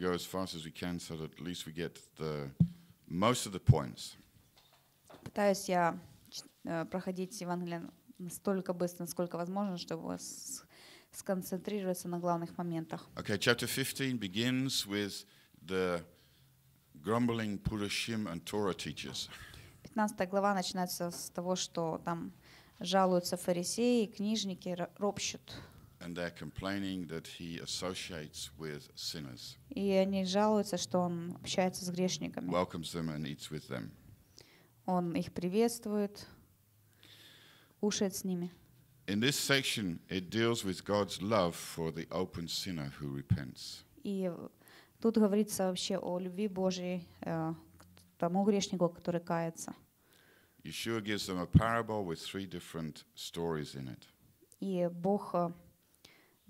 go as fast as we can so that at least we get the most of the points. Пытаюсь я э, проходить Евангелие настолько быстро, насколько возможно, чтобы сконцентрироваться на главных моментах. Okay, chapter 15 begins with the grumbling Purushim and Torah teachers. 15 глава начинается с того, что там жалуются фарисеи, книжники, ропщут. And they're complaining that he associates with sinners. И они жалуются, что он общается с грешниками. Welcomes them and eats with them. Он их приветствует, кушает с ними. In this section, it deals with God's love for the open sinner who repents. И тут говорится вообще о любви Божьей э, к тому грешнику, который кается. Yeshua gives them a parable with three different stories in it. И Бог э,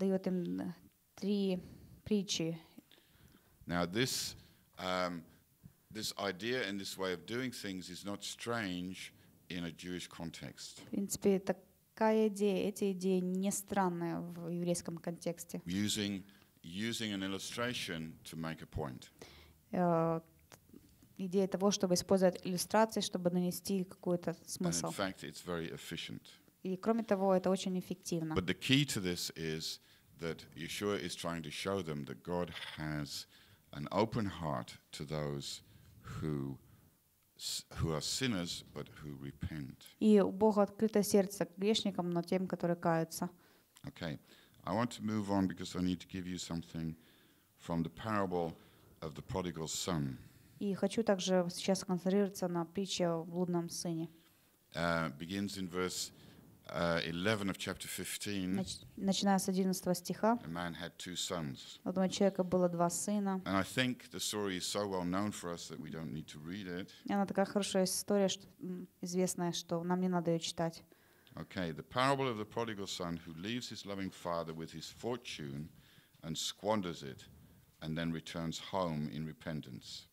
дает им э, три притчи. Now this um, this idea and this way of doing things is not strange in a Jewish context. В принципе, такая идея, эти идеи не странные в еврейском контексте. Using using an illustration to make a point. Uh, идея того, чтобы использовать иллюстрации, чтобы нанести какой-то смысл. And in fact, it's very efficient. И кроме того, это очень эффективно. But the key to this is that Yeshua is trying to show them that God has an open heart to those who who are sinners but who repent. открыто сердце грешникам, но тем, которые каются. Okay, I want to move on because I need to give you something from the parable of the prodigal son. И хочу также сейчас концентрироваться на притче о блудном сыне. Uh, begins in verse uh, 11 of chapter 15, начиная с стиха, a man had two sons. у человека было два сына. And I think the story is so well known for us that we don't need to read it. она такая хорошая история, известная, что нам не надо ее читать. Okay, the parable of the prodigal son who leaves his loving father with his fortune and squanders it and then returns home in repentance.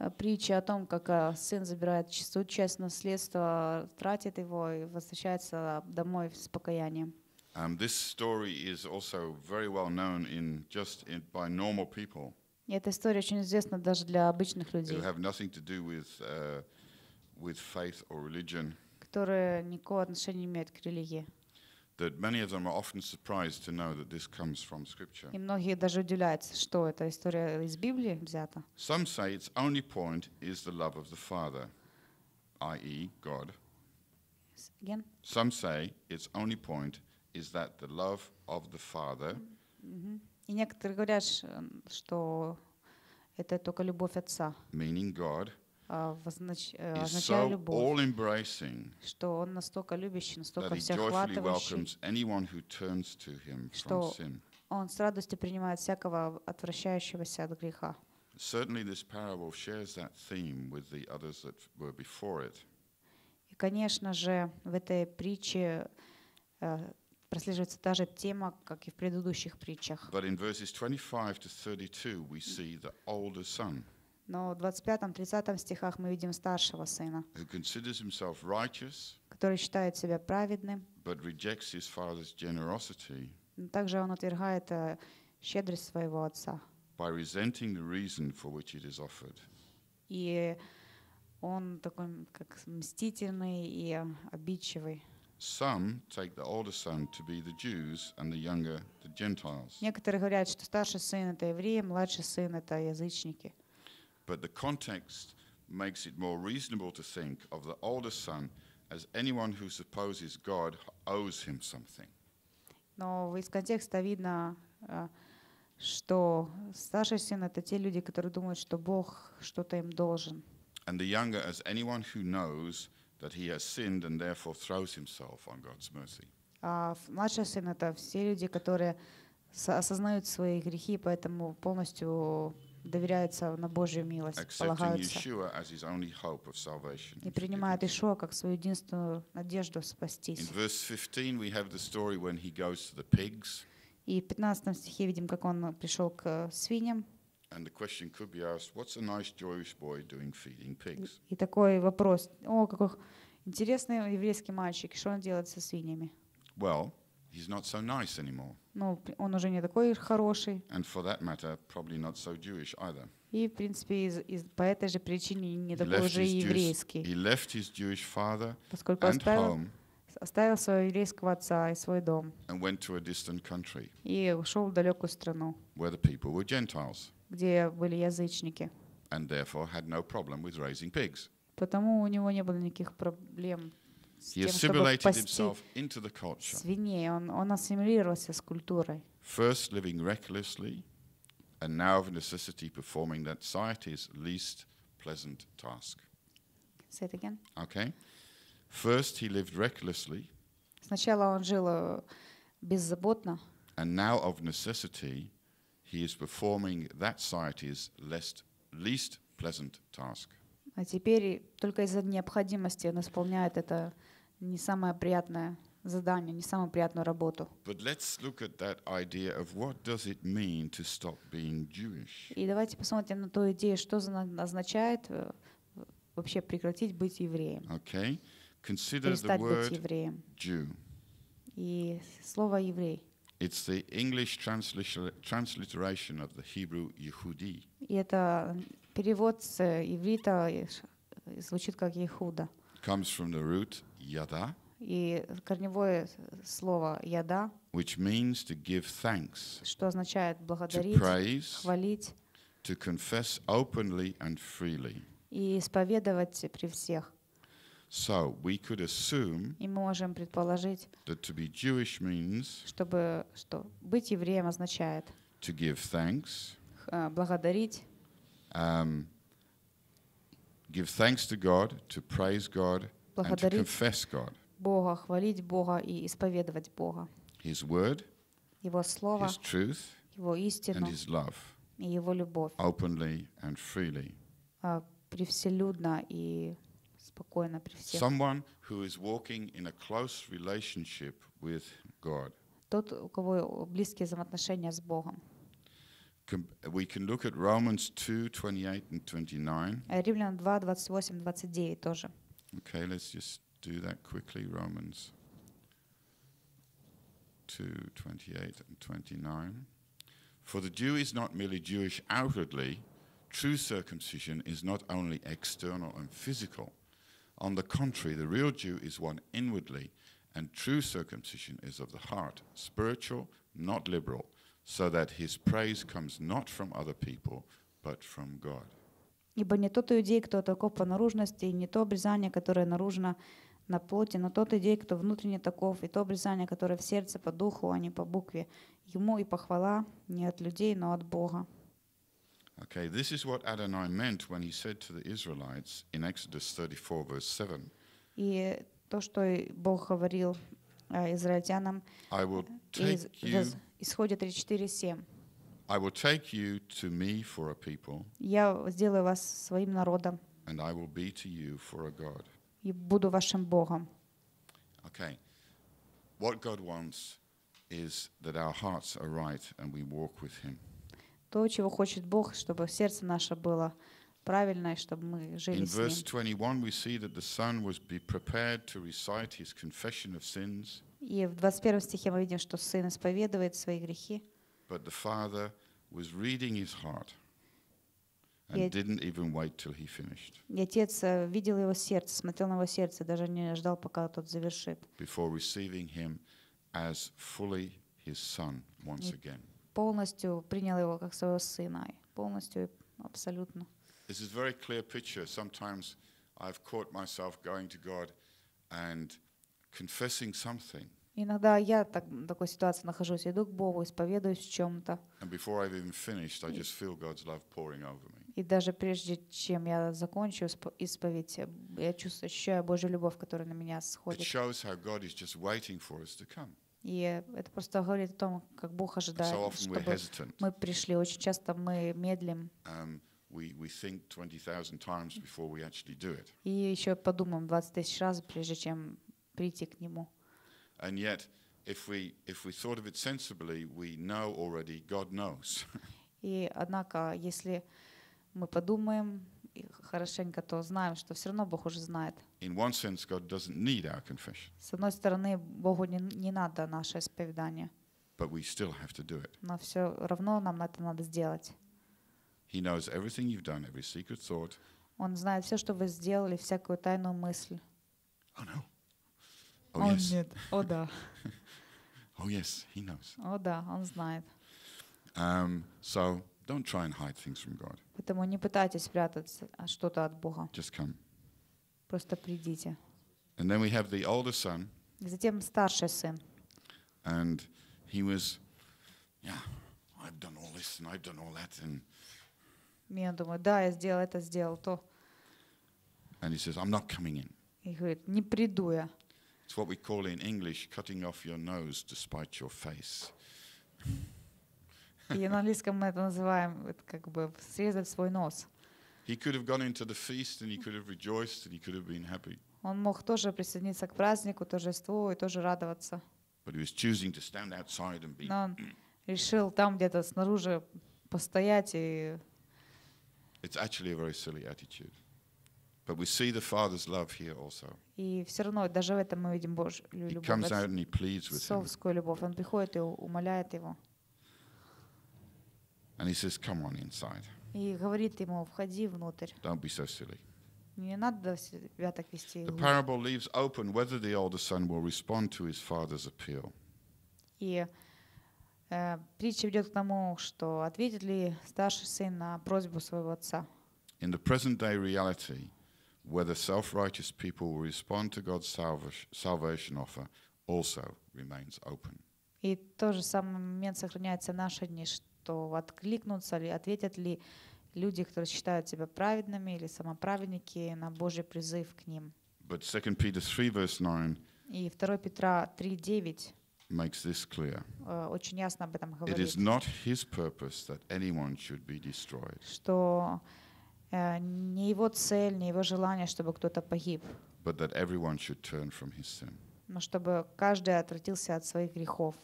Э, притча о том, как э, сын забирает частую часть наследства, тратит его и возвращается домой с покаянием. Um, this story is also very well known in just in, by normal people. эта история очень известна даже для обычных людей. Who have nothing to do with uh, with faith or religion. Которые никакого отношения не имеют к религии. that many of them are often surprised to know that this comes from Scripture. многие даже удивляются, что эта история из Библии взята. Some say its only point is the love of the Father, i.e., God. Again. Some say its only point is that the love of the Father. И некоторые говорят, э, что это только любовь отца. Meaning God. А, вознач... Э, означая so любовь, что Он настолько любящий, настолько всеохватывающий, что Он с радостью принимает всякого отвращающегося от греха. Certainly this parable shares that theme with the others that were before it. И, конечно же, в этой притче э, прослеживается та же тема, как и в предыдущих притчах. But in verses 25 to 32 we see the older son. Но в 25-30 стихах мы видим старшего сына, который считает себя праведным, но также он отвергает э, щедрость своего отца. By resenting the reason for which it is offered. И он такой как мстительный и обидчивый. Some take the older son to be the Jews and the younger the Gentiles. Некоторые говорят, что старший сын это евреи, младший сын это язычники. but the context makes it more reasonable to think of the older son as anyone who supposes God owes him something. Но из контекста видно, что старший сын — это те люди, которые думают, что Бог что-то им должен. And the younger as anyone who knows that he has sinned and therefore throws himself on God's mercy. А младший сын — это все люди, которые осознают свои грехи, поэтому полностью доверяются на Божью милость, полагаются. И принимают Ишуа как свою единственную надежду спастись. И в 15 стихе видим, как он пришел к свиньям. And the question could be asked, what's a nice Jewish boy doing feeding pigs? И такой вопрос: о, какой интересный еврейский мальчик, что он делает со свиньями? Well, He's not so nice anymore. Ну, он уже не такой хороший. And for that matter, probably not so Jewish either. И, в принципе, из, из, по этой же причине не такой уже еврейский. He left his Jewish father поскольку and оставил, home, оставил своего еврейского отца и свой дом. And went to a distant country, и ушел в далекую страну, where the people were Gentiles, где были язычники. And therefore had no problem with raising pigs. Потому у него не было никаких проблем he assimilated himself into the culture. First living recklessly, and now of necessity performing that society's least pleasant task. Say it again. Okay. First he lived recklessly. Э, and now of necessity he is performing that society's least, least pleasant task. А теперь только из-за необходимости он исполняет это не самое приятное задание, не самую приятную работу. И давайте посмотрим на ту идею, что означает э, вообще прекратить быть евреем. Okay. Consider Перестать the word быть евреем. Jew. И слово еврей. It's the English transliteration of the Hebrew Yehudi. И это Перевод с иврита звучит как Ехуда. Comes from the root yada. И корневое слово яда, which means to give thanks, что означает благодарить, to praise, хвалить, to confess openly and freely. и исповедовать при всех. So we could assume и мы можем предположить, that to be Jewish means чтобы, что быть евреем означает to give thanks, а, благодарить, um, give thanks to God, to praise God, and to confess God. Бога, хвалить Бога и исповедовать Бога. His word, Его слово, His truth, Его истину and His love, и Его любовь. Openly and freely. Uh, превселюдно и спокойно при всех. Someone who is walking in a close relationship with God. Тот, у кого близкие взаимоотношения с Богом we can look at Romans 2, 28 and 29. Римлян 2, 28, 29 тоже. Okay, let's just do that quickly, Romans 2, 28 and 29. For the Jew is not merely Jewish outwardly, true circumcision is not only external and physical. On the contrary, the real Jew is one inwardly, and true circumcision is of the heart, spiritual, not liberal so that his praise comes not from other people, but from God. Ибо не тот иудей, кто таков по наружности, и не то обрезание, которое наружно на плоти, но тот идей, кто внутренне таков, и то обрезание, которое в сердце по духу, а не по букве. Ему и похвала не от людей, но от Бога. Okay, this is what Adonai meant when he said to the Israelites in Exodus 34, verse 7. И то, что Бог говорил э, израильтянам, I will э, take you Исходе 34:7. I will take you to me for a people. Я сделаю вас своим народом. And I will be to you for a God. И буду вашим Богом. Okay. What God wants is that our hearts are right and we walk with him. То, чего хочет Бог, чтобы сердце наше было правильное, чтобы мы жили In с ним. verse 21 we see that the son was be prepared to recite his confession of sins. И в 21 стихе мы видим, что сын исповедует свои грехи. But the father was reading his heart and didn't even wait till he finished. И отец видел его сердце, смотрел на его сердце, даже не ждал, пока тот завершит. Before receiving him as fully his son once again. Полностью принял его как своего сына, полностью, абсолютно. This is a very clear picture. Sometimes I've caught myself going to God and confessing something. Иногда я так, в такой ситуации нахожусь, иду к Богу, исповедуюсь в чем-то. И даже прежде, чем я закончу исповедь, я чувствую, ощущаю Божью любовь, которая на меня сходит. И это просто говорит о том, как Бог ожидает, so чтобы мы пришли. Очень часто мы медлим. Um, we, we think 20,000 times before we actually do it. И еще подумаем 20 тысяч раз, прежде чем прийти к Нему. And yet, if we, if we thought of it sensibly, we know already God knows. И однако, если мы подумаем хорошенько, то знаем, что все равно Бог уже знает. In one sense, God doesn't need our confession. С одной стороны, Богу не, не надо наше исповедание. But we still have to do it. Но все равно нам это надо сделать. He knows everything you've done, every secret thought. Он знает все, что вы сделали, всякую тайную мысль. Oh no. Oh, yes. Нет. О, да. Oh, yes, he knows. О, да, он знает. Um, so don't try and hide things from God. Поэтому не пытайтесь прятать что-то от Бога. Just come. Просто придите. And then we have the older son. И затем старший сын. And he was, yeah, I've done all this and I've done all that. And и он да, я сделал это, сделал то. And he says, I'm not coming in. И говорит, не приду я. It's what we call in English cutting off your nose to spite your face. И на английском мы это называем это как бы срезать He could have gone into the feast and he could have rejoiced and he could have been happy. Он мог тоже присоединиться к празднику, торжеству и тоже радоваться. But he was choosing to stand outside and be. Но он решил там где-то снаружи постоять и. It's actually a very silly attitude. But we see the Father's love here also. И все равно даже в этом мы видим Божью любовь. He comes out and he pleads with him. любовь. Он приходит и умоляет его. And he says, "Come on inside." И говорит ему, входи внутрь. Don't be so silly. Не надо себя так вести. The parable leaves open whether the older son will respond to his father's appeal. И э, притча ведет к тому, что ответит ли старший сын на просьбу своего отца. In the present day reality, whether self righteous people will respond to God's salvation offer also remains open. И тот же самый момент сохраняется в наши дни, что откликнутся ли, ответят ли люди, которые считают себя праведными или самоправедники, на Божий призыв к ним. But 2 Peter 3, verse 9, и 2 Петра 3:9 makes this clear. Очень ясно об этом говорит. It is not his purpose that anyone should be destroyed. Что Э, не его цель, не его желание, чтобы кто-то погиб. But that everyone should turn from his sin. Но чтобы каждый отвратился от своих грехов.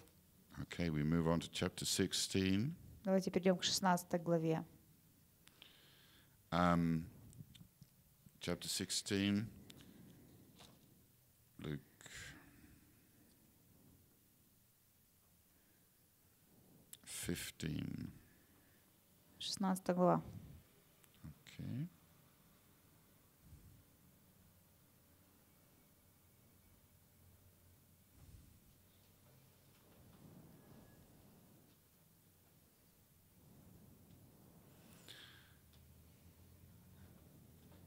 Okay, we move on to chapter 16. Давайте перейдем к 16 главе. Um, chapter 16, Luke. Fifteen. Шестнадцатая глава. Okay.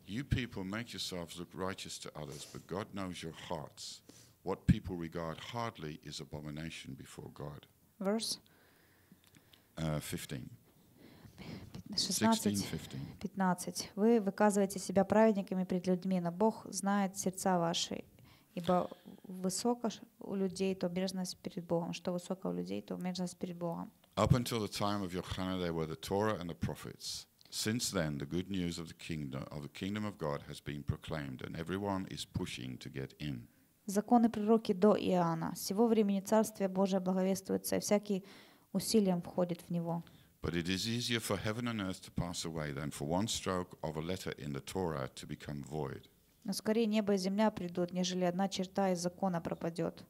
You people make yourselves look righteous to others, but God knows your hearts. What people regard hardly is abomination before God. Verse uh, 15. 16-15. Вы выказываете себя праведниками перед людьми, но Бог знает сердца ваши, ибо высоко у людей то бережность перед Богом, что высоко у людей, то бережность перед Богом. Up until the time of Yochanan, they were the Torah and the prophets. Since then, the good news of the kingdom of the kingdom of God has been proclaimed, and everyone is pushing to get in. Законы пророки до Иоанна. С времени Царствие Божие благовествуется, и всякий усилием входит в него. But it is easier for heaven and earth to pass away than for one stroke of a letter in the Torah to become void. Но скорее небо и земля придут, нежели одна черта из закона пропадет.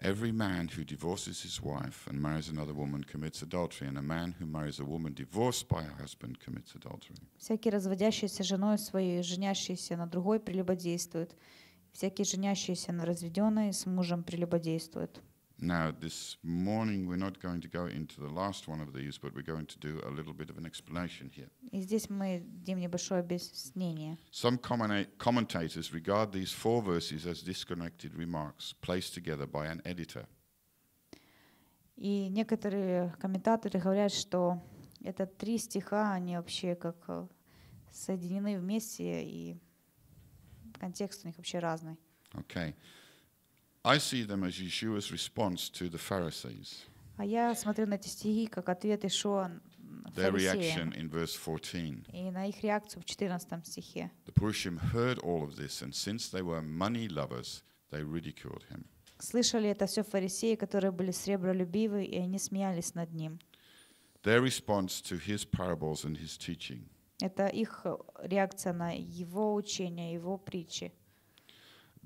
Every man who divorces his wife and marries another woman commits adultery, and a man who marries a woman divorced by her husband commits adultery. Всякий разводящийся женой своей, женящийся на другой, прелюбодействует. Всякий женящийся на разведенной с мужем прелюбодействует. Now, this morning we're not going to go into the last one of these, but we're going to do a little bit of an explanation here. И здесь мы дадим небольшое объяснение. Some commentators regard these four verses as disconnected remarks placed together by an editor. И некоторые комментаторы говорят, что это три стиха, они вообще как э, соединены вместе, и контекст у них вообще разный. Okay. I see them as Yeshua's response to the Pharisees. А я смотрю на эти стихи как ответ Ишуа Their reaction in verse 14. И на их реакцию в 14 стихе. The Purushim heard all of this, and since they were money lovers, they ridiculed him. Слышали это все фарисеи, которые были сребролюбивы, и они смеялись над ним. Their response to his parables and his teaching. Это их э, реакция на его учение, его притчи.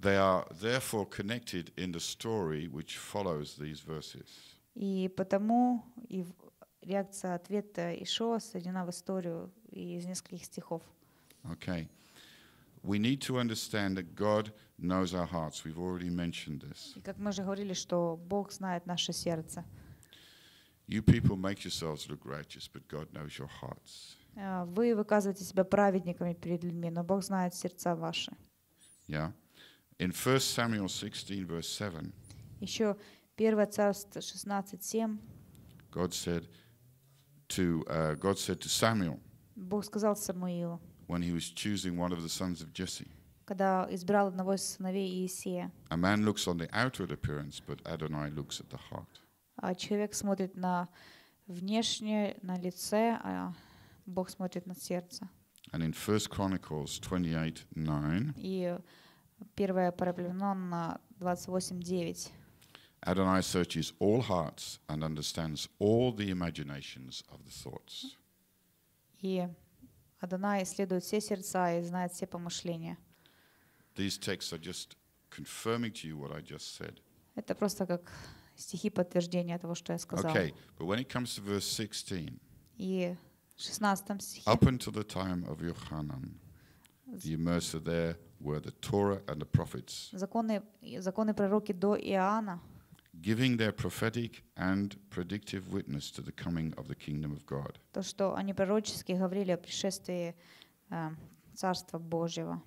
They are therefore connected in the story which follows these verses. И потому и реакция ответа Ишоа соединена в историю из нескольких стихов. Okay. We need to understand that God knows our hearts. We've already mentioned this. И как мы говорили, что Бог знает наше сердце. You people make yourselves look righteous, but God knows your hearts. Вы выказываете себя праведниками перед людьми, но Бог знает сердца ваши. Yeah. In 1 Samuel 16, verse 7, Еще Царство 16.7 God said to uh, God said to Samuel Бог сказал Самуилу, when he was choosing one of the sons of Jesse. когда избрал одного из сыновей Иисея. A man looks on the outward appearance, but Adonai looks at the heart. А человек смотрит на внешнее, на лице, а Бог смотрит на сердце. And in 1 Chronicles 28:9, И 1 Параблевнон 28.9. Adonai searches all hearts and understands all the imaginations of the thoughts. И Адонай исследует все сердца и знает все помышления. These texts are just confirming to you what I just said. Это просто как стихи подтверждения того, что я сказал. Okay, but when it comes to verse 16. И 16 стихе. Up until the time of Yohanan, the immerser there were the Torah and the prophets. Законы, законы пророки до Иоанна. Giving their prophetic and predictive witness to the coming of the kingdom of God. То, что они пророчески говорили о пришествии э, Царства Божьего.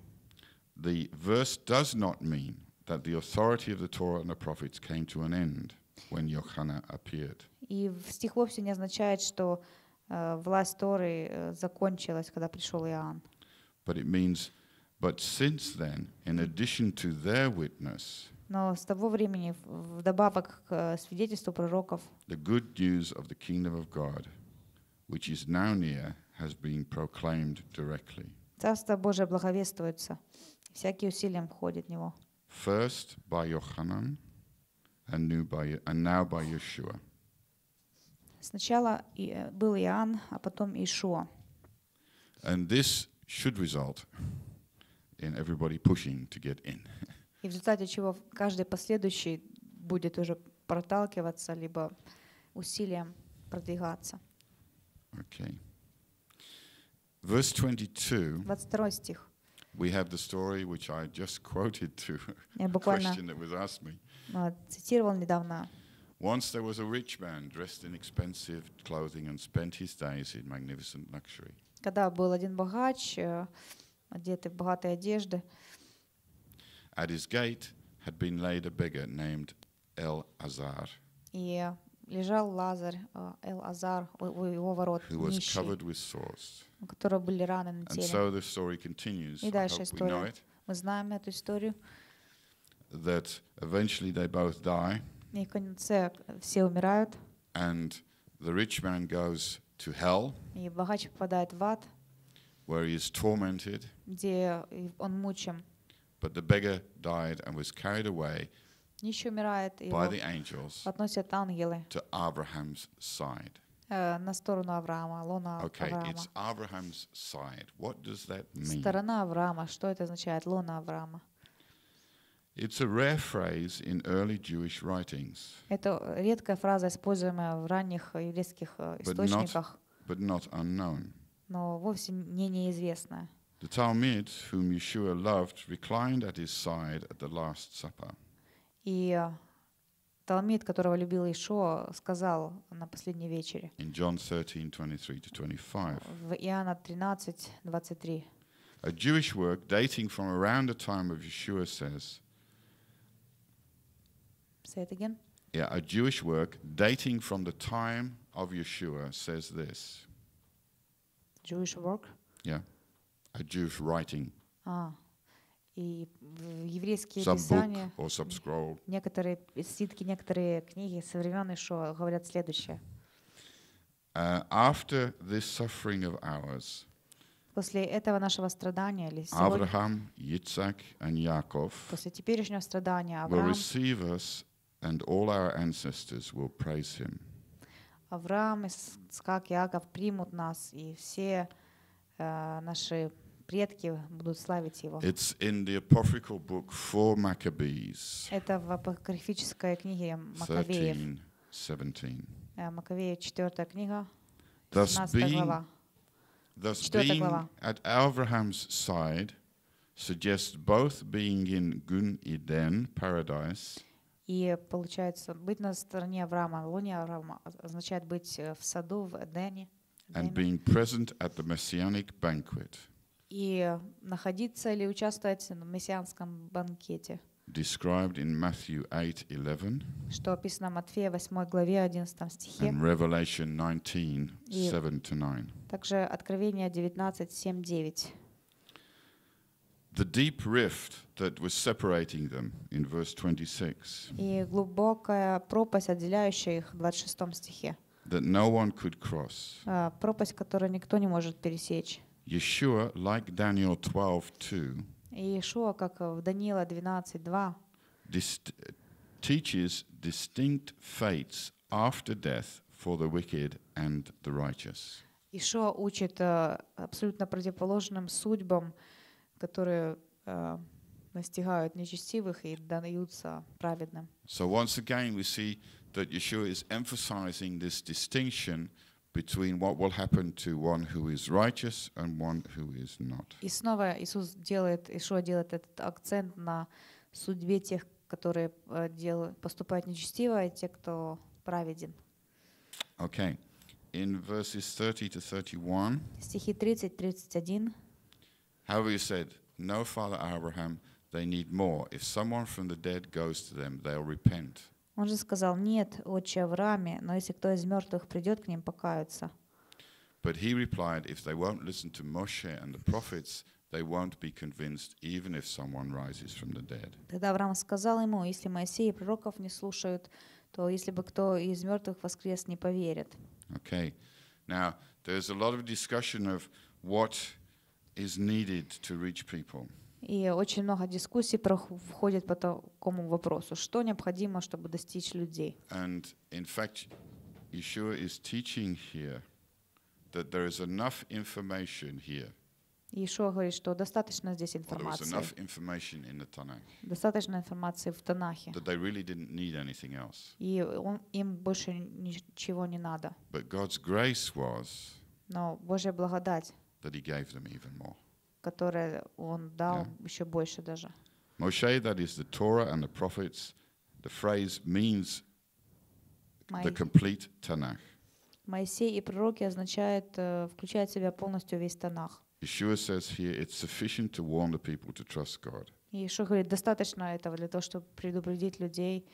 The verse does not mean that the authority of the Torah and the prophets came to an end when Johanna appeared. И стих вовсе не означает, что э, власть Торы э, закончилась, когда пришел Иоанн. But it means but since then, in addition to their witness, Но с того времени, вдобавок к э, свидетельству пророков, the good news of the kingdom of God, which is now near, has been proclaimed directly. Царство Божие благовествуется, всякие усилием входит в него. First by Yohanan, and, new by, and now by Yeshua. Сначала э, был Иоанн, а потом And this should result and everybody pushing to get in. И в результате чего каждый последующий будет уже проталкиваться, либо усилием продвигаться. Okay. Verse 22, стих. We have the story which I just quoted to Я question that was asked me. цитировал недавно. Once there was a rich man dressed in expensive clothing and spent his days in magnificent luxury. Когда был один богач, э, одеты в богатые одежды. At his gate had been laid a beggar named El Azar. И лежал Лазарь, Эл Азар, у его ворот, нищий, у которого были раны на теле. So the story continues. И дальше история. Мы знаем эту историю. That eventually they both die. И в конце все умирают. And the rich man goes to hell. И богач попадает в ад where he is tormented. Где э, он мучим. But the beggar died and was carried away by the angels to Abraham's side. Э, okay, It's Abraham's side. What does that mean? Авраама. означает? It's a rare phrase in early Jewish writings. фраза, э, But not, but not unknown но вовсе неизвестно. The Talmud, whom Yeshua loved, reclined at his side at the Last Supper. И э, Талмит, которого любил Ишо, сказал на последней вечере. In John 13, 23-25. В Иоанна 13, A Jewish work dating from around the time of Yeshua says, Say it again. Yeah, a Jewish work dating from the time of Yeshua says this. Jewish work. Yeah, a Jewish writing. А, и еврейские some писания, scroll. некоторые свитки, некоторые книги современные времен говорят следующее. Uh, after this suffering of ours, После этого нашего страдания, или сегодня, Авраам, Ицак and Яков после теперешнего страдания, Авраам will receive us and all our ancestors will praise him. Авраам, Искак, Яков примут нас, и все э, наши предки будут славить его. It's in the apocryphal book for Maccabees. Это в апокрифической книге Маковеев. 13, 17. Маковея, 4 книга, 17 глава. Thus being at Abraham's side suggests both being in Gun Eden, paradise, и получается, быть на стороне Авраама, на луне Авраама, означает быть э, в саду в Эдене. And being present at the messianic banquet. И находиться или участвовать в мессианском банкете. Described in Matthew 8:11. Что описано в Матфея 8 главе 11 стихе. And Revelation 19:7 to 9. Также Откровение 19:7-9. the deep rift that was separating them in verse 26. И глубокая пропасть, отделяющая их в 26 стихе. That no one could cross. Пропасть, которую никто не может пересечь. Yeshua, like Daniel 12:2. Иешуа, как в Даниила 12:2. Teaches distinct fates after death for the wicked and the righteous. Иешуа учит э, абсолютно противоположным судьбам которые э, настигают нечестивых и даются праведным. So once again we see that Yeshua is emphasizing this distinction between what will happen to one who is righteous and one who is not. И снова Иисус делает, Иешуа делает этот акцент на судьбе тех, которые э, делают, поступают нечестиво, и тех, кто праведен. Okay. In verses 30 to 31. Стихи 30-31. However, you said, No, Father Abraham, they need more. If someone from the dead goes to them, they'll repent. But he replied, if they won't listen to Moshe and the prophets, they won't be convinced even if someone rises from the dead. Okay. Now, there's a lot of discussion of what is needed to reach people. И очень много дискуссий проходит по такому вопросу, что необходимо, чтобы достичь людей. And in fact, Yeshua is teaching here that there is enough information here. Иешуа говорит, что достаточно здесь информации. Достаточно информации в Танахе. Really И он, им больше ничего не надо. Но Божья благодать that he gave them even more. Которое он дал yeah. еще больше Moshe, that is the Torah and the prophets, the phrase means the complete Tanakh. Моисей и пророки означает, э, включает в себя полностью весь Танах. Yeshua says here, it's sufficient to warn the people to trust God. Иешуа говорит, достаточно этого для того, чтобы предупредить людей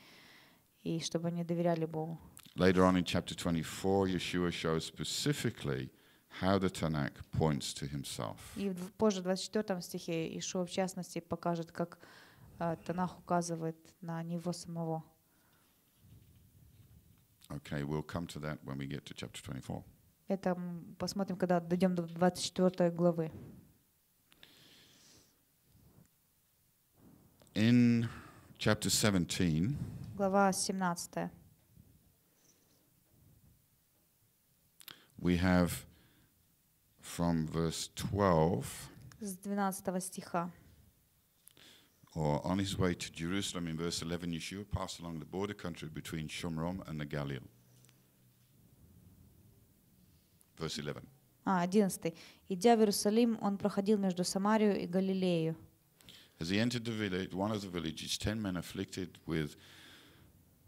и чтобы они доверяли Богу. Later on in chapter 24, Yeshua shows specifically how the Tanakh points to himself. И позже в 24 стихе Ишуа в частности покажет, как Танах указывает на него самого. Okay, we'll come to that when we get to chapter 24. Это посмотрим, когда дойдем до 24 главы. In chapter 17, глава 17, we have from verse 12. стиха. Or on his way to Jerusalem in verse 11, Yeshua passed along the border country between Shomrom and the Galilee. Verse 11. А, 11. Идя в Иерусалим, он проходил между Самарию и Галилею. As he entered the village, one of the villages, ten men afflicted with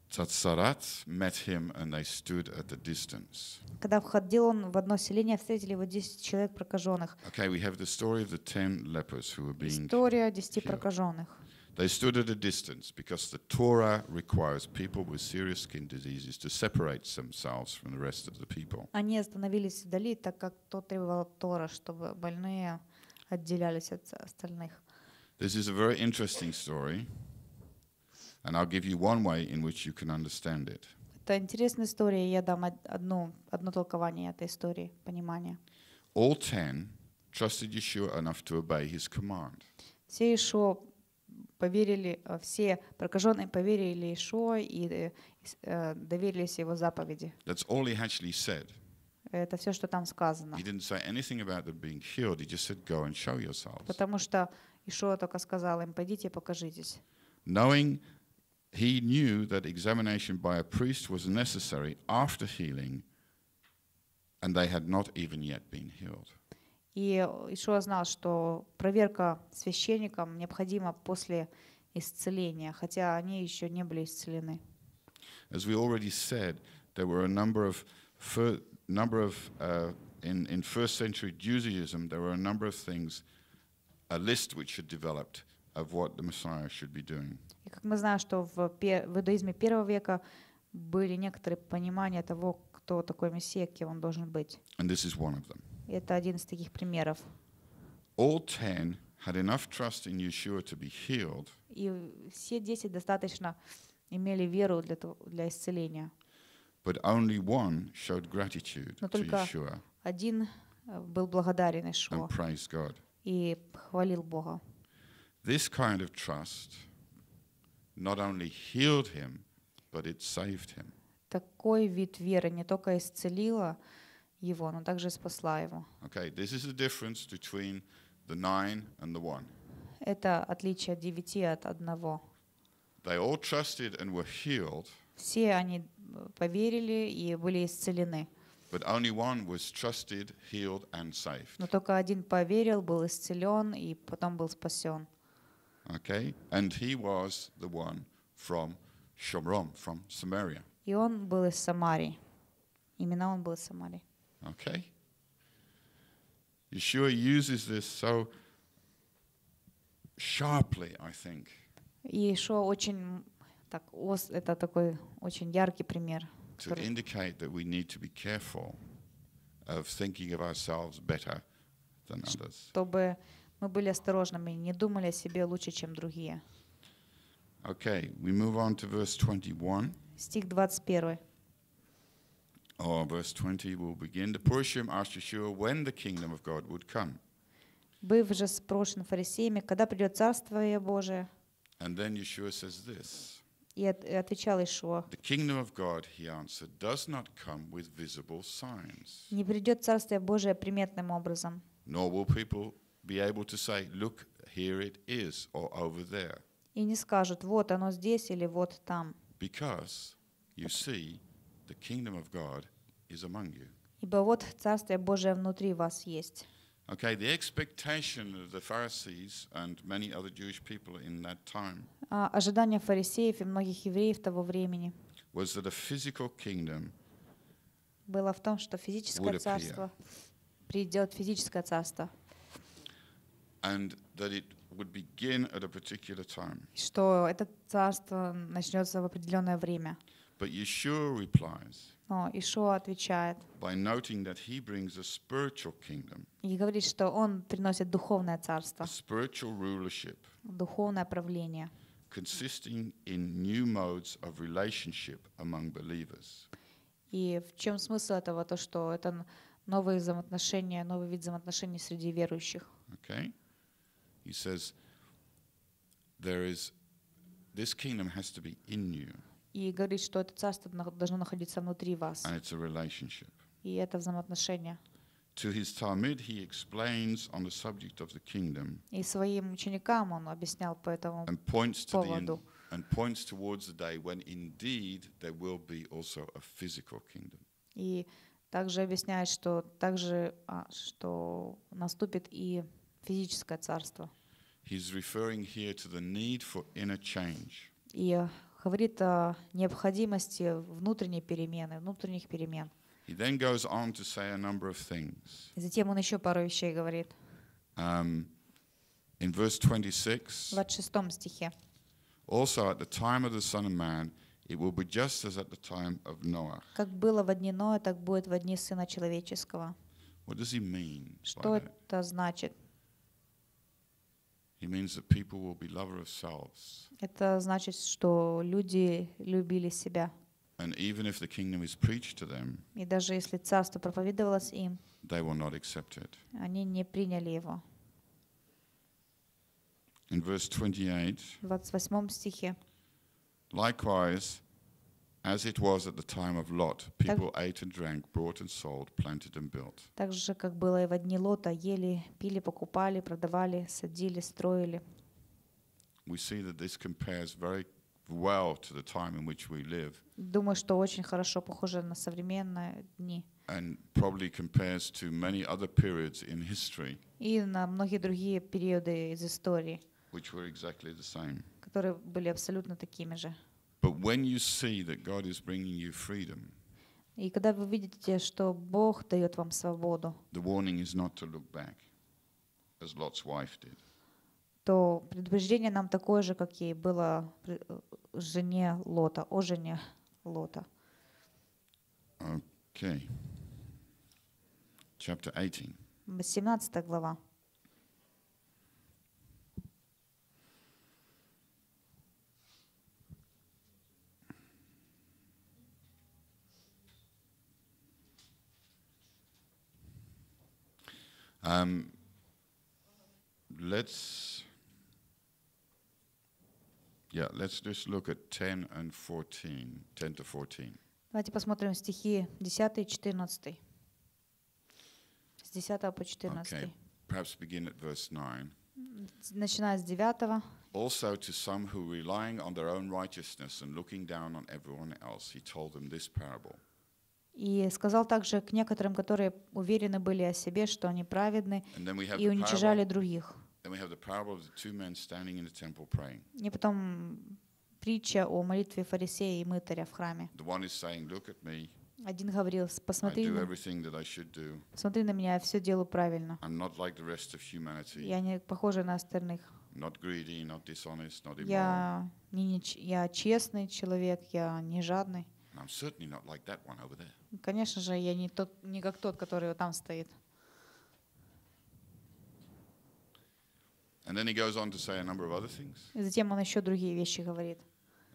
Цацарат met him, and they stood at a distance. Когда входил он в одно селение, встретили его 10 человек прокаженных. Okay, we have the story of the ten lepers who were being История 10 прокаженных. They stood at a distance because the Torah requires people with serious skin diseases to separate themselves from the rest of the people. Они остановились вдали, так как то требовала Тора, чтобы больные отделялись от остальных. This is a very interesting story. And I'll give you one way in which you can understand it. Это интересная история, я дам одну, одно толкование этой истории, понимание. All ten trusted Yeshua enough to obey his command. Все Ишо поверили, э, все прокаженные поверили Ишо и э, э, доверились его заповеди. That's all he actually said. Это все, что там сказано. He didn't say anything about them being healed. He just said, go and show yourselves. Потому что Ишо только сказал им, пойдите покажитесь. Knowing He knew that examination by a priest was necessary after healing, and they had not even yet been healed. И Ишуа знал, что проверка священникам необходима после исцеления, хотя они еще не были исцелены. As we already said, there were a number of number of uh, in in first century Judaism, there were a number of things, a list which had developed of what the Messiah should be doing. И как мы знаем, что в, в иудаизме первого века были некоторые понимания того, кто такой Мессия, кем он должен быть. And this is one of them. И это один из таких примеров. All ten had enough trust in Yeshua to be healed. И все десять достаточно имели веру для, для исцеления. But only one showed gratitude Но только to Yeshua один э, был благодарен Ишуа and praised God. и хвалил Бога. This kind of trust not only healed him, but it saved him. Такой вид веры не только исцелила его, но также спасла его. Okay, this is the difference between the nine and the one. Это отличие девяти от одного. They all trusted and were healed. Все они э, поверили и были исцелены. But only one was trusted, healed and saved. Но только один поверил, был исцелен и потом был спасен. Okay? And he was the one from Shomron, from Samaria. И он был из Самарии. Именно он был из Самарии. Okay? Yeshua uses this so sharply, I think. Иешуа очень так это такой очень яркий пример. To indicate that we need to be careful of thinking of ourselves better than others. Чтобы Мы были осторожными, не думали о себе лучше, чем другие. Okay, we move on to verse 21. Стих 21. Or verse 20 will begin. The Purushim asked Yeshua when the kingdom of God would come. Быв же спрошен фарисеями, когда придет Царствие Божие. And then Yeshua says this. И отвечал Ишуа. The kingdom of God, he answered, does not come with visible signs. Не придет Царствие Божие приметным образом. Nor will people be able to say, look, here it is, or over there. И не скажут, вот оно здесь или вот там. Because you see, the kingdom of God is among you. Ибо вот Царствие Божие внутри вас есть. Okay, the expectation of the Pharisees and many other Jewish people in that time ожидания фарисеев и многих евреев того времени was that a physical kingdom было в том, что физическое царство придет, физическое царство and that it would begin at a particular time. Что это царство начнется в определенное время. But Yeshua replies. Но Ишуа отвечает. By noting that he brings a spiritual kingdom. И говорит, что он приносит духовное царство. Spiritual rulership. Духовное правление. Consisting in new modes of relationship among believers. И в чем смысл этого? То, что это новые взаимоотношения, новый вид взаимоотношений среди верующих. Okay. He says, there is, this kingdom has to be in you. И говорит, что это царство должно находиться внутри вас. And it's a relationship. И это взаимоотношения. To his Talmud, he explains on the subject of the kingdom. И своим ученикам он объяснял по этому and points to поводу. The, and points towards the day when indeed there will be also a physical kingdom. И также объясняет, что также что наступит и физическое царство. He's referring here to the need for inner change. И говорит о необходимости внутренней перемены, внутренних перемен. He then goes on to say a number of things. И затем он еще пару вещей говорит. Um, in verse 26, в 26 стихе. Also at the time of the Son of Man, it will be just as at the time of Noah. Как было в дни Ноя, так будет в дни Сына Человеческого. What does he mean Что это значит? It means that people will be lover of selves. Это значит, что люди любили себя. And even if the kingdom is preached to them, И даже если царство проповедовалось им, they will not accept it. они не приняли его. In verse 28, в 28 стихе, Likewise, as it was at the time of Lot, people ate and drank, bought and sold, planted and built. Также как было и в дни Лота, ели, пили, покупали, продавали, садили, строили. We see that this compares very well to the time in which we live. Думаю, что очень хорошо похоже на современные дни. And probably compares to many other periods in history. И на многие другие периоды из истории. Which were exactly the same. Которые были абсолютно такими же. But when you see that God is bringing you freedom, и когда вы видите, что Бог дает вам свободу, то предупреждение нам такое же, как ей было э, жене Лота, о жене Лота. Okay. Chapter 18. 17 глава. Um, let's yeah, let's just look at 10 and 14, 10 to 14. Давайте посмотрим стихи 10 и 14. С 10 по 14. Perhaps begin at verse 9. Начиная с 9. Also to some who relying on their own righteousness and looking down on everyone else, he told them this parable. И сказал также к некоторым, которые уверены были о себе, что они праведны, и уничижали других. И потом притча о молитве фарисея и мытаря в храме. Один говорил, посмотри, посмотри на меня, я все делаю правильно. Я не похожа на остальных. я, не, я честный человек, я не жадный. Конечно же, я не, тот, не как тот, который там стоит. And then he goes on to say a number of other things. И затем он еще другие вещи говорит.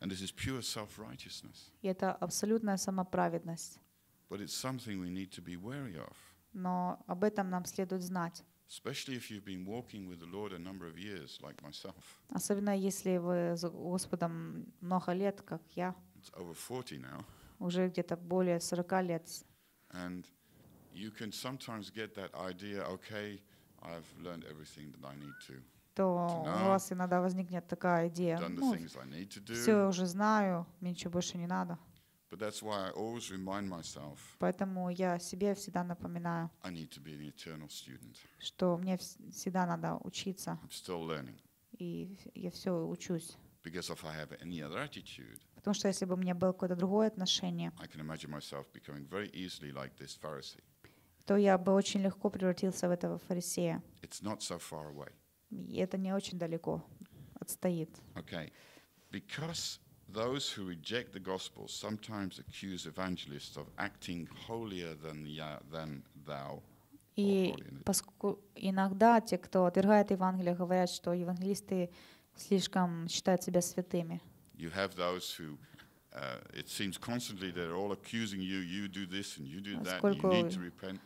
And this is pure self-righteousness. И это абсолютная самоправедность. But it's something we need to be wary of. Но об этом нам следует знать. Especially if you've been walking with the Lord a number of years, like myself. Особенно если вы с Господом много лет, как я. It's over 40 now. Уже где-то более 40 лет. And you can sometimes get that idea, okay, I've learned everything that I need to. То у вас иногда возникнет такая идея, ну, все я уже знаю, мне ничего больше не надо. But that's why I always remind myself, Поэтому я себе всегда напоминаю, I need to be an eternal student. что мне всегда надо учиться. I'm still learning. И я все учусь. Because if I have any other attitude, Потому что если бы у меня было какое-то другое отношение, like то я бы очень легко превратился в этого фарисея. So И это не очень далеко отстоит. Okay. Because those who reject the gospel sometimes accuse evangelists of acting holier than, ya, than thou. И поскольку иногда те, кто отвергает Евангелие, говорят, что евангелисты слишком считают себя святыми you have those who uh, it seems constantly they're all accusing you, you do this and you do that, you need to repent.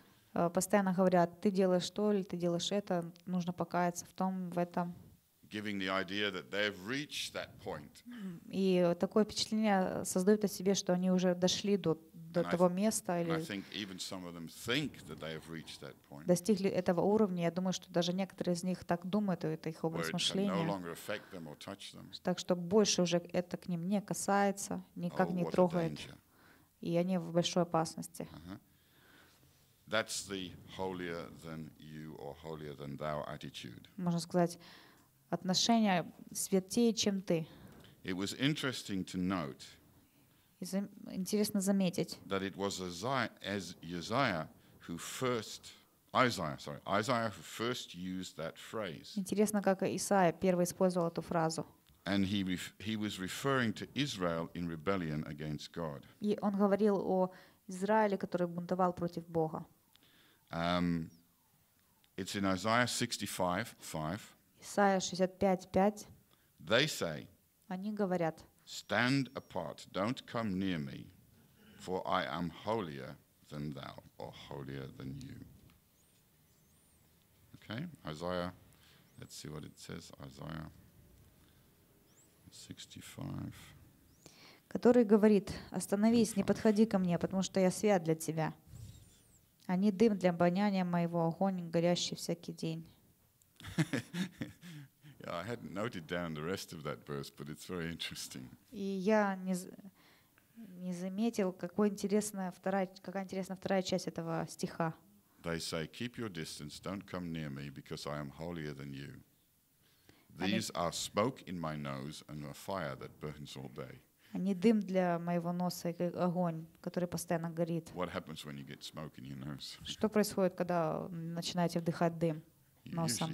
Постоянно говорят, ты делаешь то или ты делаешь это, нужно покаяться в том, в этом. Giving the idea that they've reached that point. И такое впечатление создают о себе, что они уже дошли до до того места или достигли этого уровня. Я думаю, что даже некоторые из них так думают, это их образ мышления. Так что больше уже это к ним не касается, никак oh, не трогает. И они в большой опасности. Uh-huh. That's the holier than you or holier than thou attitude. Можно сказать, отношения святее, чем ты. It was interesting to note интересно заметить, that it was Isaiah, as Uzziah who first Isaiah, sorry, Isaiah who first used that phrase. интересно, как Исаия первый использовал эту фразу. And he, ref, he was referring to Israel in rebellion against God. И он говорил о Израиле, который бунтовал против Бога. Um, it's in Isaiah 65, Исаия Исайя 65, 5. They say, они говорят, Stand apart, don't come near me, for I am holier than thou, or holier than you. Okay, Isaiah, let's see what it says. Isaiah 65. Который говорит, остановись, не подходи ко мне, потому что я свят для тебя. Они дым для обоняния моего, огонь горящий всякий день. Yeah, I hadn't noted down the rest of that verse, but it's very interesting. И я не не заметил, какой интересная вторая, какая интересная вторая часть этого стиха. They say, keep your distance, don't come near me, because I am holier than you. These are smoke in my nose and a fire that burns all day. Они дым для моего носа и огонь, который постоянно горит. What happens when you get smoke in your nose? Что происходит, когда начинаете вдыхать дым? носом.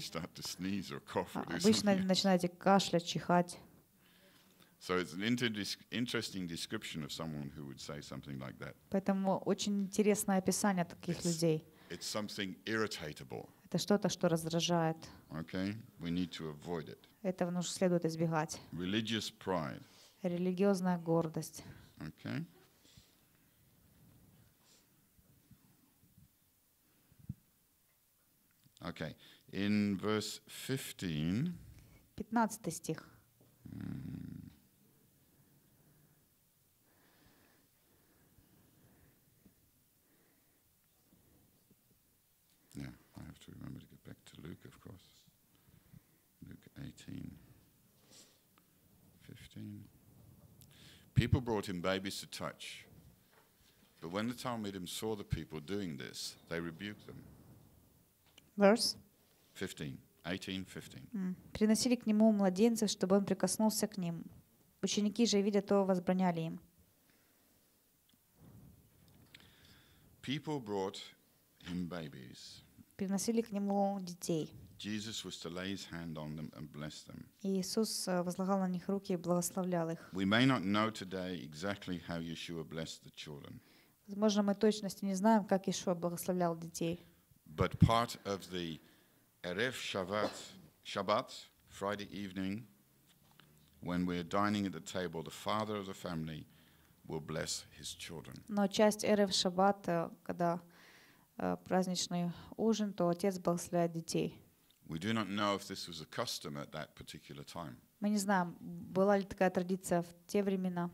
А, обычно начинаете кашлять, чихать. So it's an interesting description of someone who would say something like that. Поэтому очень интересное описание таких людей. It's something irritatable. Это что-то, что раздражает. Okay, we need to avoid it. Этого нужно следует избегать. Religious pride. Религиозная гордость. Okay. Okay. In verse 15, 15 стих. Yeah, I have to remember to get back to Luke, of course. Luke 18, 15. People brought him babies to touch. But when the Talmudim saw the people doing this, they rebuked them. Verse 15, Приносили к нему младенцев, чтобы он прикоснулся к ним. Ученики же, видя то, возбраняли им. People Приносили к нему детей. Jesus was to lay his hand on them and bless them. Иисус э, возлагал на них руки и благословлял их. We may not know today exactly how Yeshua blessed the children. Возможно, мы точности не знаем, как Иисус благословлял детей. But part of the Erev Shabbat, Shabbat, Friday evening, when we're dining at the table, the father of the family will bless his children. Но часть Эрев Шаббата, когда э, праздничный ужин, то отец благословляет детей. We do not know if this was a custom at that particular time. Мы не знаем, была ли такая традиция в те времена.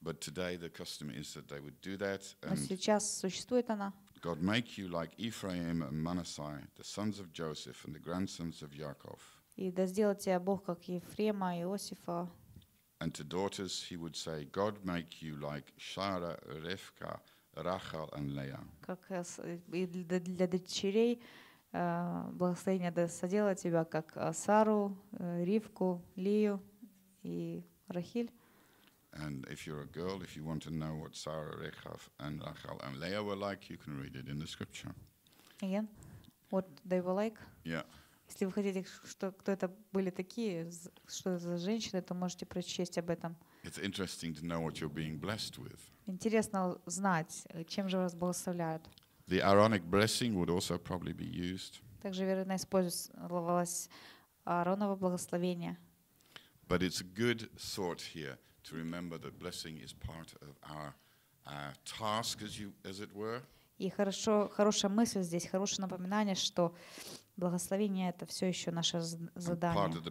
But today the custom is that they would do that. Но сейчас существует она. God make you like Ephraim and Manasseh, the sons of Joseph and the grandsons of Yaakov. И да сделает тебя Бог как Ефрема и Иосифа. And to daughters he would say, God make you like Shara, Refka, Rachel and Leah. Как для дочерей э, благословение да соделает тебя как э, Сару, э, Ривку, Лию и Рахиль. And if you're a girl, if you want to know what Sarah, Rechav, and Rachel and Leah were like, you can read it in the scripture. Again, What they were like? Yeah. Если вы хотите, что кто это были такие, что за женщины, то можете прочесть об этом. It's interesting to know what you're being blessed with. Интересно знать, чем же вас благословляют. The Aaronic blessing would also probably be used. Также, вероятно, использовалось Ааронова благословение. But it's a good sort here. to remember that blessing is part of our uh, task, as, you, as it were. И хорошо, хорошая мысль здесь, хорошее напоминание, что благословение — это все еще наше задание.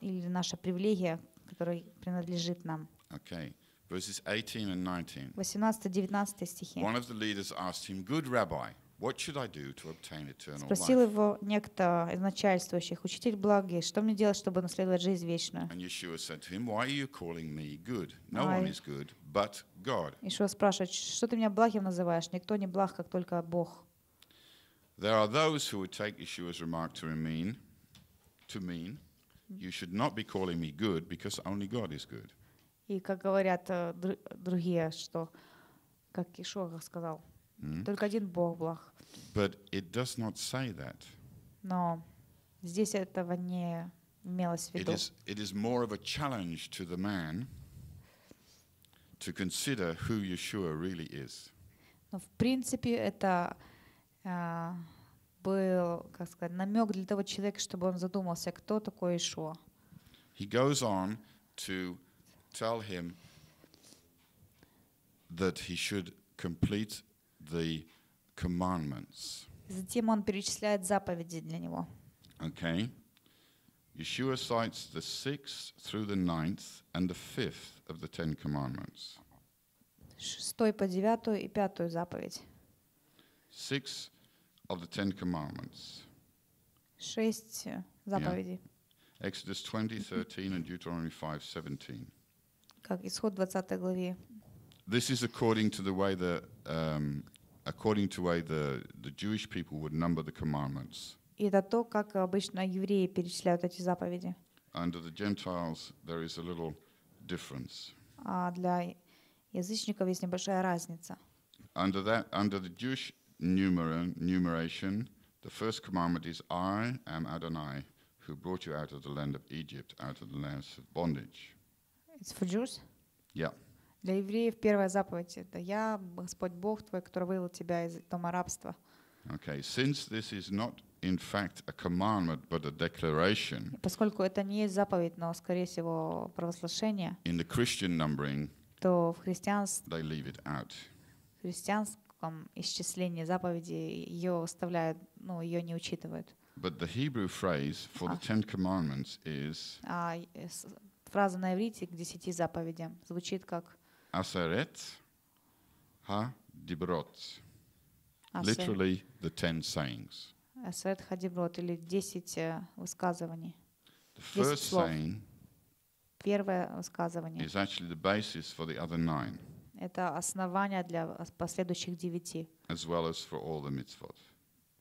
Или наша привилегия, которая принадлежит нам. Okay. Verses 18 and 19. 18-19 стихи. One of the leaders asked him, Good rabbi, Спросил его некто из начальствующих, «Учитель благий, что мне делать, чтобы наследовать жизнь вечную?» Ишуа спрашивает, «Что ты меня благим называешь? Никто не благ, как только Бог». There are those who would take Yeshua's remark to mean, to mean, you should not be calling me good because only God is good. И как говорят э, другие, что, как Ишуа сказал, Mm. Только один Бог благ. But it does not say that. Но здесь этого не имелось в виду. It is, it is more of a challenge to the man to consider who Yeshua really is. Но в принципе это uh, был, как сказать, намек для того человека, чтобы он задумался, кто такой Ишуа. He goes on to tell him that he should complete the commandments. Затем он перечисляет заповеди для него. Okay. Yeshua cites the sixth through the ninth and the fifth of the Ten Commandments. Шестой по девятую и пятую заповедь. Six of the Ten Commandments. Шесть э, заповедей. Yeah. Exodus 20, 13 and Deuteronomy 5, 17. Как исход 20 главе. This is according to the way the um, according to way the, the Jewish people would number the commandments. И это то, как обычно евреи перечисляют эти заповеди. Under the Gentiles there is a little difference. А для язычников есть небольшая разница. Under that, under the Jewish numeration, the first commandment is, "I am Adonai, who brought you out of the land of Egypt, out of the land of bondage." It's for Jews. Yeah. Для евреев первая заповедь — это «Я, Господь Бог твой, который вывел тебя из дома рабства». Okay, since this is not in fact a commandment but a declaration. Поскольку это не заповедь, но скорее всего провозглашение. In the Christian numbering, то в христианстве they leave it out. В христианском исчислении заповеди ее оставляют, ну ее не учитывают. But the Hebrew phrase for the а. Ten Commandments is. А, э, фраза на иврите к десяти заповедям звучит как Aseret ha-деброт. Literally the ten sayings. Асерет хадиброт, или десять э, высказываний. The first saying Первое высказывание is actually the basis for the other nine, это основание для последующих девяти. as well as for all the mitzvot.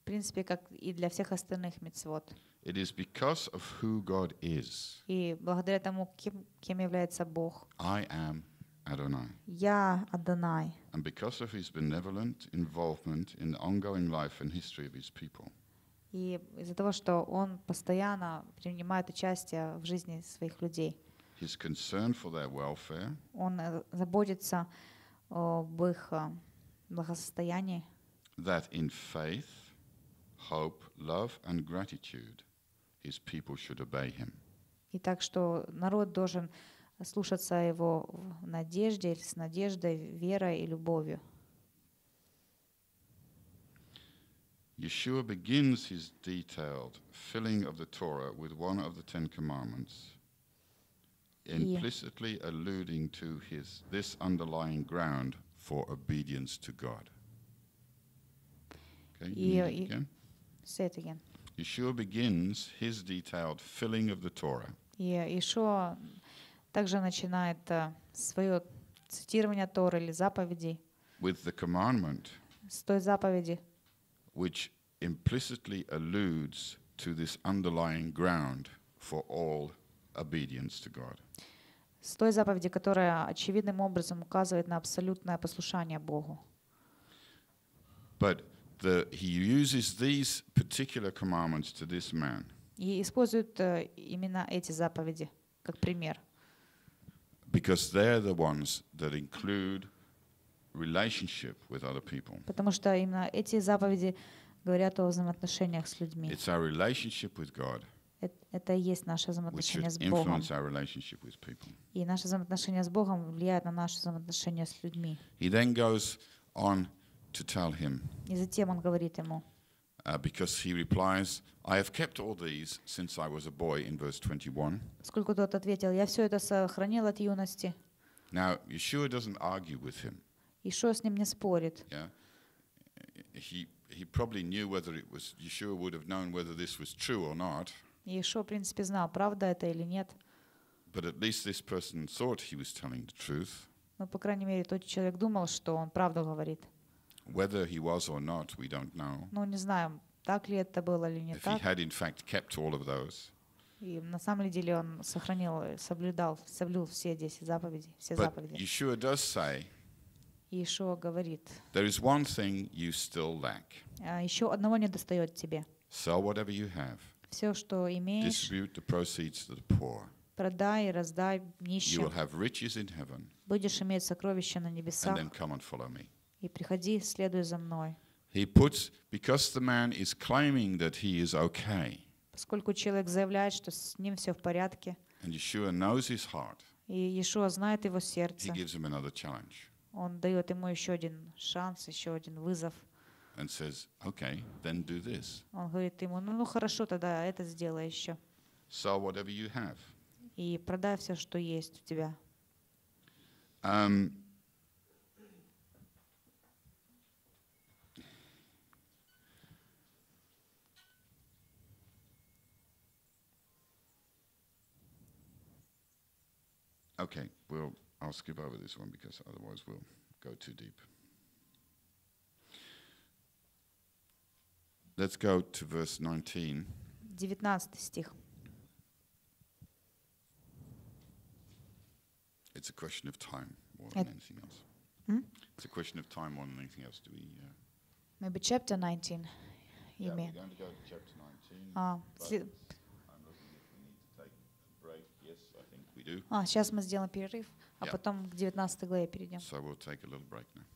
В принципе, как и для всех остальных мицвод. It is because of who God is. И благодаря тому, кем, кем является Бог, I am Adonai. Yah Adonai. And because of his benevolent involvement in the ongoing life and history of his people. И из-за того, что он постоянно принимает участие в жизни своих людей. His concern for their welfare. Он э, заботится э, об их э, благосостоянии. That in faith, hope, love and gratitude his people should obey him. И так что народ должен uh, слушаться Его в надежде, с надеждой, верой и любовью. Yeshua begins his detailed filling of the Torah with one of the Ten Commandments, implicitly alluding to his, this underlying ground for obedience to God. Okay, you yeah, again? Say it again. Yeshua begins his detailed filling of the Torah. Yeah, Yeshua также начинает э, свое цитирование Торы или заповедей с той заповеди, which implicitly alludes to this underlying ground for all obedience to God. С той заповеди, которая очевидным образом указывает на абсолютное послушание Богу. But the, he uses these particular commandments to this man. И использует э, именно эти заповеди как пример. Because they're the ones that include relationship with other people. Потому что именно эти заповеди говорят о взаимоотношениях с людьми. It's our relationship with God. Это и есть наше взаимоотношение с Богом. Our relationship with people. И наше взаимоотношение с Богом влияет на наши взаимоотношения с людьми. He then goes on to tell him. И затем он говорит ему uh, because he replies, I have kept all these since I was a boy in verse 21. Сколько тот ответил, я все это сохранил от юности. Now, Yeshua doesn't argue with him. Иешуа с ним не спорит. Yeah? He, he probably knew whether it was, Yeshua would have known whether this was true or not. Yeshua, в принципе, знал, правда это или нет. But at least this person thought he was telling the truth. Но, по крайней мере, тот человек думал, что он правду говорит. Whether he was or not, we don't know. Но не знаем, так ли это было или не If he had in fact kept all of those. И на самом деле он сохранил, соблюдал, соблюл все 10 заповедей, все But заповеди. Yeshua does say, Иешуа говорит, there is one thing you still lack. еще одного не достает тебе. Sell whatever you have, Все, что имеешь, distribute the proceeds to the poor. продай и раздай You will have riches in heaven, Будешь иметь сокровища на and then come and follow me. и приходи, следуй за мной. He puts, because the man is claiming that he is okay. Поскольку человек заявляет, что с ним все в порядке. And Yeshua knows his heart. И Иешуа знает его сердце. He gives him another challenge. Он дает ему еще один шанс, еще один вызов. And says, okay, then do this. Он говорит ему, ну, ну хорошо, тогда это сделай еще. Sell whatever you have. И продай все, что есть у тебя. Um, Okay, well, I'll skip over this one because otherwise we'll go too deep. Let's go to verse 19. 19 стих. It's a question of time more than anything else. Hmm? It's a question of time more than anything else. Do we? Uh, Maybe chapter 19. Yeah, mean? We're going to go to chapter 19. Uh, А, сейчас мы сделаем перерыв, а yeah. потом к 19 главе перейдем. So we'll take a little break now.